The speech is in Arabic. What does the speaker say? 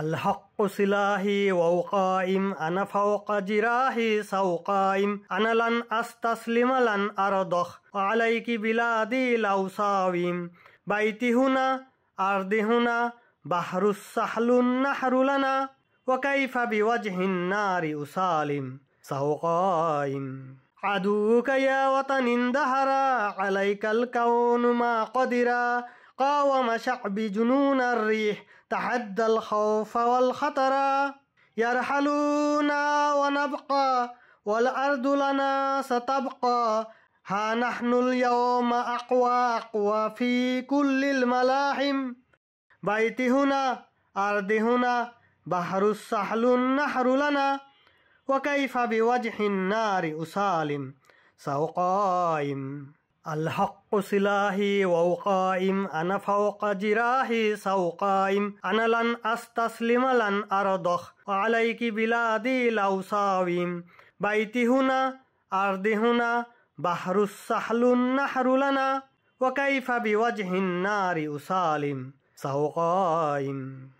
الحق سلاحي ووقائم أنا فوق جراحي سوقائم أنا لن أستسلم لن أرضخ وعليك بلادي لو ساويم بيتي هنا أرضي هنا بحر السحل النحر لنا وكيف بوجه النار أسالم سوقائم عدوك يا وطن اندهر عليك الكون ما قدرا قاوم شعبي جنون الريح تحدى الخوف والخطر يرحلونا ونبقى والأرض لنا ستبقى ها نحن اليوم أقوى أقوى في كل الملاحم بيتي هنا أرضي هنا بحر السحل النحر لنا وكيف بوجه النار أسالم سأقايم الحق سلاحي ووقائم أنا فوق جراحي سوقائم أنا لن أستسلم لن أرضخ وعليك بلادي لو ساويم بيتي هنا أرضي هنا بحر السحل النحر لنا وكيف بوجه النار أسالم سوقائم